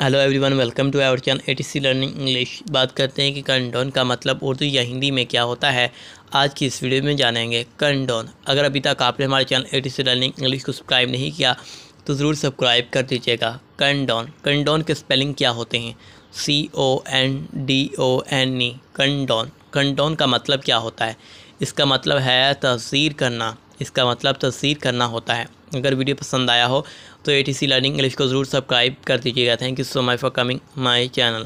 hello everyone welcome to our channel ATC learning English बात करते हैं कि कंडोन का मतलब उर्दू या हिंदी में क्या होता है आज की इस वीडियो में जानेंगे कंडोन अगर अभी तक आपने हमारे चैनल एटीसी लर्निंग इंग्लिश को सब्सक्राइब नहीं किया तो ज़रूर सब्सक्राइब कर दीजिएगा कंडोन कंडोन के स्पेलिंग क्या होते हैं C O N D O N E condone condone का मतलब क्या होता है इसका मतलब है तस्वीर करना इसका मतलब तस्वीर करना होता है अगर वीडियो पसंद आया हो तो A T C learning English को ज़रूर सब्सक्राइब कर दीजिएगा thank you so much for coming my channel